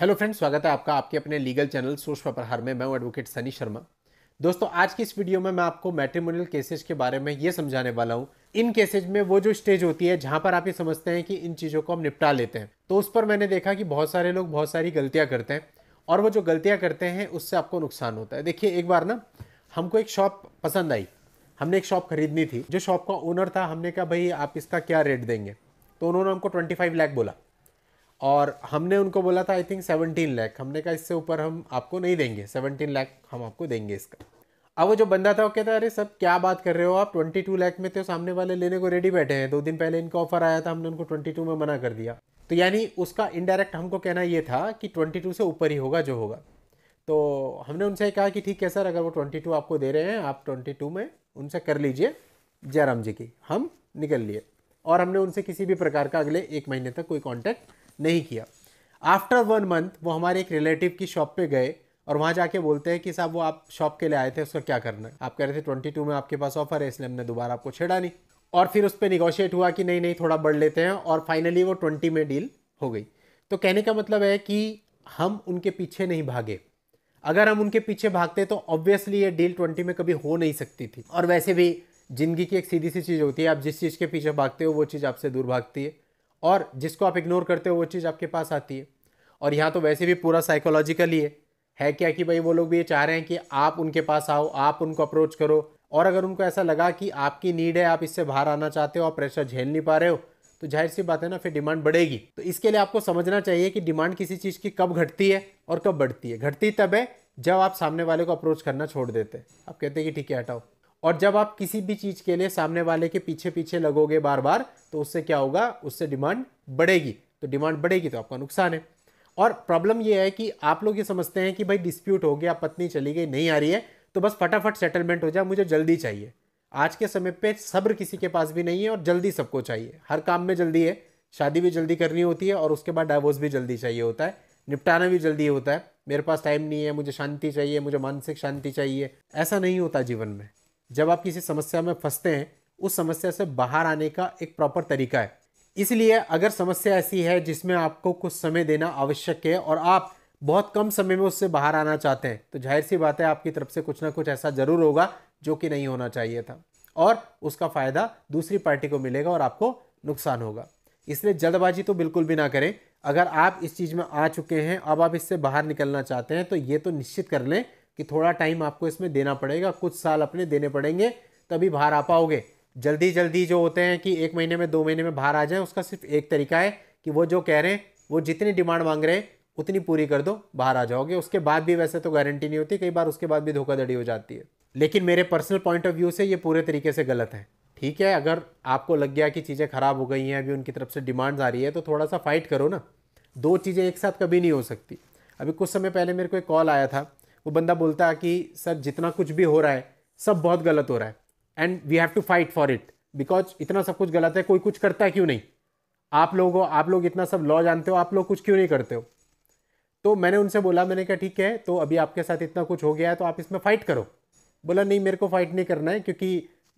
hello friends स्वागत है आपका आपके अपने लीगल चैनल पेपर हर में मैं हूं एडवोकेट सनी शर्मा दोस्तों आज की इस वीडियो में मैं आपको मैट्रिमोनियल केसेज के बारे में ये समझाने वाला हूँ इन केसेज में वो जो स्टेज होती है जहाँ पर आप ये समझते हैं कि इन चीज़ों को हम निपटा लेते हैं तो उस पर मैंने देखा कि बहुत सारे लोग बहुत सारी गलतियाँ करते हैं और वो जो गलतियाँ करते हैं उससे आपको नुकसान होता है देखिए एक बार ना हमको एक शॉप पसंद आई हमने एक शॉप खरीदनी थी जो शॉप का ओनर था हमने कहा भाई आप इसका क्या रेट देंगे तो उन्होंने हमको ट्वेंटी फाइव बोला और हमने उनको बोला था आई थिंक सेवनटीन लैख हमने कहा इससे ऊपर हम आपको नहीं देंगे सेवनटीन लैख हम आपको देंगे इसका अब वो जो बंदा था वो कहता है अरे सब क्या बात कर रहे हो आप ट्वेंटी टू लैख में तो सामने वाले लेने को रेडी बैठे हैं दो दिन पहले इनका ऑफर आया था हमने उनको ट्वेंटी टू में मना कर दिया तो यानी उसका इनडायरेक्ट हमको कहना ये था कि ट्वेंटी टू से ऊपर ही होगा जो होगा तो हमने उनसे कहा कि ठीक है सर अगर वो ट्वेंटी टू आपको दे रहे हैं आप ट्वेंटी टू में उनसे कर लीजिए जयराम जी की हम निकल लिए और हमने उनसे किसी भी प्रकार का अगले एक महीने तक कोई कॉन्टैक्ट नहीं किया आफ्टर वन मंथ वो हमारे एक रिलेटिव की शॉप पे गए और वहाँ जाके बोलते हैं कि साहब वो आप शॉप के लिए आए थे उसका क्या करना है आप कह रहे थे ट्वेंटी टू में आपके पास ऑफर है इसलिए हमने दोबारा आपको छेड़ा नहीं और फिर उस पर निगोशिएट हुआ कि नहीं नहीं थोड़ा बढ़ लेते हैं और फाइनली वो ट्वेंटी में डील हो गई तो कहने का मतलब है कि हम उनके पीछे नहीं भागे अगर हम उनके पीछे भागते तो ऑब्वियसली ये डील ट्वेंटी में कभी हो नहीं सकती थी और वैसे भी ज़िंदगी की एक सीधी सी चीज़ होती है आप जिस चीज़ के पीछे भागते हो वो चीज़ आपसे दूर भागती है और जिसको आप इग्नोर करते हो वो चीज़ आपके पास आती है और यहाँ तो वैसे भी पूरा साइकोलॉजिकली है है क्या कि भाई वो लोग भी ये चाह रहे हैं कि आप उनके पास आओ आप उनको अप्रोच करो और अगर उनको ऐसा लगा कि आपकी नीड है आप इससे बाहर आना चाहते हो आप प्रेशर झेल नहीं पा रहे हो तो जाहिर सी बात है ना फिर डिमांड बढ़ेगी तो इसके लिए आपको समझना चाहिए कि डिमांड किसी चीज़ की कब घटती है और कब बढ़ती है घटती तब है जब आप सामने वाले को अप्रोच करना छोड़ देते हैं आप कहते हैं कि ठीक है हटाओ और जब आप किसी भी चीज़ के लिए सामने वाले के पीछे पीछे लगोगे बार बार तो उससे क्या होगा उससे डिमांड बढ़ेगी तो डिमांड बढ़ेगी तो आपका नुकसान है और प्रॉब्लम ये है कि आप लोग ये समझते हैं कि भाई डिस्प्यूट हो गया पत्नी चली गई नहीं आ रही है तो बस फटाफट सेटलमेंट हो जाए मुझे जल्दी चाहिए आज के समय पे सब्र किसी के पास भी नहीं है और जल्दी सबको चाहिए हर काम में जल्दी है शादी भी जल्दी करनी होती है और उसके बाद डाइवोर्स भी जल्दी चाहिए होता है निपटाना भी जल्दी होता है मेरे पास टाइम नहीं है मुझे शांति चाहिए मुझे मानसिक शांति चाहिए ऐसा नहीं होता जीवन में जब आप किसी समस्या में फंसते हैं उस समस्या से बाहर आने का एक प्रॉपर तरीका है इसलिए अगर समस्या ऐसी है जिसमें आपको कुछ समय देना आवश्यक है और आप बहुत कम समय में उससे बाहर आना चाहते हैं तो जाहिर सी बात है आपकी तरफ से कुछ ना कुछ ऐसा ज़रूर होगा जो कि नहीं होना चाहिए था और उसका फ़ायदा दूसरी पार्टी को मिलेगा और आपको नुकसान होगा इसलिए जल्दबाजी तो बिल्कुल भी ना करें अगर आप इस चीज़ में आ चुके हैं अब आप इससे बाहर निकलना चाहते हैं तो ये तो निश्चित कर लें कि थोड़ा टाइम आपको इसमें देना पड़ेगा कुछ साल अपने देने पड़ेंगे तभी बाहर आ पाओगे जल्दी जल्दी जो होते हैं कि एक महीने में दो महीने में बाहर आ जाएं उसका सिर्फ एक तरीका है कि वो जो कह रहे हैं वो जितनी डिमांड मांग रहे हैं उतनी पूरी कर दो बाहर आ जाओगे उसके बाद भी वैसे तो गारंटी नहीं होती कई बार उसके बाद भी धोखाधड़ी हो जाती है लेकिन मेरे पर्सनल पॉइंट ऑफ व्यू से ये पूरे तरीके से गलत है ठीक है अगर आपको लग गया कि चीज़ें ख़राब हो गई हैं अभी उनकी तरफ से डिमांड्स आ रही है तो थोड़ा सा फाइट करो ना दो चीज़ें एक साथ कभी नहीं हो सकती अभी कुछ समय पहले मेरे को एक कॉल आया था वो बंदा बोलता है कि सर जितना कुछ भी हो रहा है सब बहुत गलत हो रहा है and we have to fight for it because इतना सब कुछ गलत है कोई कुछ करता है क्यों नहीं आप लोग आप लोग इतना सब लॉ जानते हो आप लोग कुछ क्यों नहीं करते हो तो मैंने उनसे बोला मैंने कहा ठीक है तो अभी आपके साथ इतना कुछ हो गया है तो आप इसमें फ़ाइट करो बोला नहीं मेरे को फ़ाइट नहीं करना है क्योंकि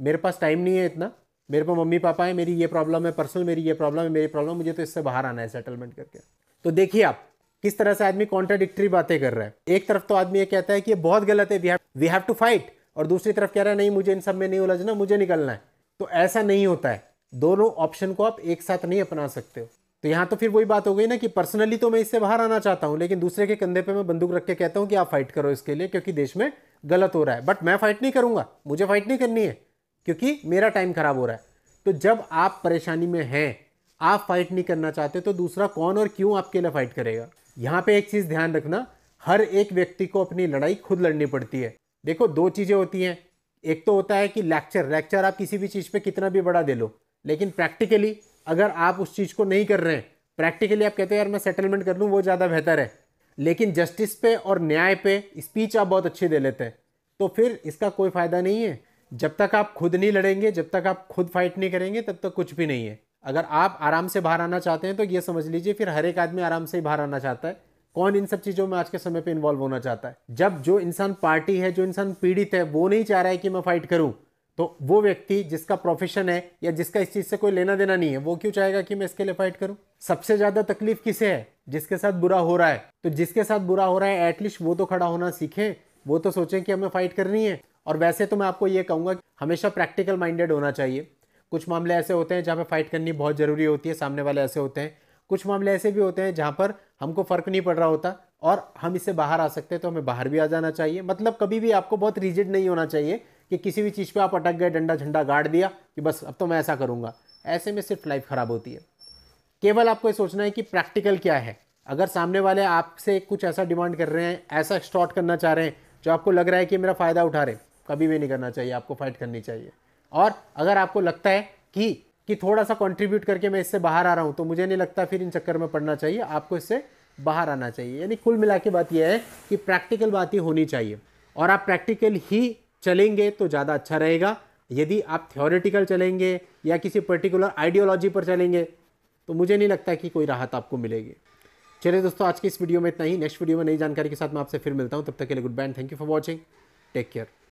मेरे पास टाइम नहीं है इतना मेरे पास मम्मी पापा है मेरी ये प्रॉब्लम है पर्सनल मेरी ये प्रॉब्लम है मेरी प्रॉब्लम मुझे तो इससे बाहर आना है सेटलमेंट करके तो देखिए आप किस तरह से आदमी कॉन्ट्राडिक्टरी बातें कर रहा है एक तरफ तो आदमी ये कहता है कि ये बहुत गलत है वी हैव टू फाइट और दूसरी तरफ कह रहा है नहीं मुझे इन सब में नहीं उलझना मुझे निकलना है तो ऐसा नहीं होता है दोनों ऑप्शन को आप एक साथ नहीं अपना सकते हो तो यहाँ तो फिर वही बात हो गई ना कि पर्सनली तो मैं इससे बाहर आना चाहता हूँ लेकिन दूसरे के कंधे पे मैं बंदूक रख के कहता हूँ कि आप फाइट करो इसके लिए क्योंकि देश में गलत हो रहा है बट मैं फाइट नहीं करूँगा मुझे फाइट नहीं करनी है क्योंकि मेरा टाइम खराब हो रहा है तो जब आप परेशानी में हैं आप फाइट नहीं करना चाहते तो दूसरा कौन और क्यों आपके लिए फाइट करेगा यहाँ पे एक चीज़ ध्यान रखना हर एक व्यक्ति को अपनी लड़ाई खुद लड़नी पड़ती है देखो दो चीज़ें होती हैं एक तो होता है कि लेक्चर लेक्चर आप किसी भी चीज़ पे कितना भी बड़ा दे लो लेकिन प्रैक्टिकली अगर आप उस चीज़ को नहीं कर रहे हैं प्रैक्टिकली आप कहते हैं यार मैं सेटलमेंट कर लूँ वो ज़्यादा बेहतर है लेकिन जस्टिस पे और न्याय पे स्पीच आप बहुत अच्छी दे लेते हैं तो फिर इसका कोई फ़ायदा नहीं है जब तक आप खुद नहीं लड़ेंगे जब तक आप खुद फाइट नहीं करेंगे तब तक कुछ भी नहीं है अगर आप आराम से बाहर आना चाहते हैं तो ये समझ लीजिए फिर हर एक आदमी आराम से ही बाहर आना चाहता है कौन इन सब चीज़ों में आज के समय पे इन्वॉल्व होना चाहता है जब जो इंसान पार्टी है जो इंसान पीड़ित है वो नहीं चाह रहा है कि मैं फाइट करूं तो वो व्यक्ति जिसका प्रोफेशन है या जिसका इस चीज़ से कोई लेना देना नहीं है वो क्यों चाहेगा कि मैं इसके लिए फाइट करूं सबसे ज़्यादा तकलीफ किसे है जिसके साथ बुरा हो रहा है तो जिसके साथ बुरा हो रहा है एटलीस्ट वो तो खड़ा होना सीखें वो तो सोचें कि हमें फाइट करनी है और वैसे तो मैं आपको ये कहूँगा हमेशा प्रैक्टिकल माइंडेड होना चाहिए कुछ मामले ऐसे होते हैं जहाँ पर फाइट करनी बहुत ज़रूरी होती है सामने वाले ऐसे होते हैं कुछ मामले ऐसे भी होते हैं जहाँ पर हमको फ़र्क नहीं पड़ रहा होता और हम इससे बाहर आ सकते हैं तो हमें बाहर भी आ जाना चाहिए मतलब कभी भी आपको बहुत रिजिड नहीं होना चाहिए कि किसी भी चीज़ पे आप अटक गए डंडा झंडा गाड़ दिया कि बस अब तो मैं ऐसा करूँगा ऐसे में सिर्फ लाइफ ख़राब होती है केवल आपको ये सोचना है कि प्रैक्टिकल क्या है अगर सामने वाले आपसे कुछ ऐसा डिमांड कर रहे हैं ऐसा एक्सटॉर्ट करना चाह रहे हैं जो आपको लग रहा है कि मेरा फ़ायदा उठा रहे कभी भी नहीं करना चाहिए आपको फाइट करनी चाहिए और अगर आपको लगता है कि कि थोड़ा सा कंट्रीब्यूट करके मैं इससे बाहर आ रहा हूँ तो मुझे नहीं लगता फिर इन चक्कर में पड़ना चाहिए आपको इससे बाहर आना चाहिए यानी कुल मिला के बात यह है कि प्रैक्टिकल बात ही होनी चाहिए और आप प्रैक्टिकल ही चलेंगे तो ज़्यादा अच्छा रहेगा यदि आप थ्योरेटिकल चलेंगे या किसी पर्टिकुलर आइडियोलॉजी पर चलेंगे तो मुझे नहीं लगता कि कोई राहत आपको मिलेगी चलिए दोस्तों आज की इस वीडियो में इतना ही नेक्स्ट वीडियो में नई जानकारी के साथ मैं आपसे फिर मिलता हूँ तब तक के लिए good band thank you for watching take care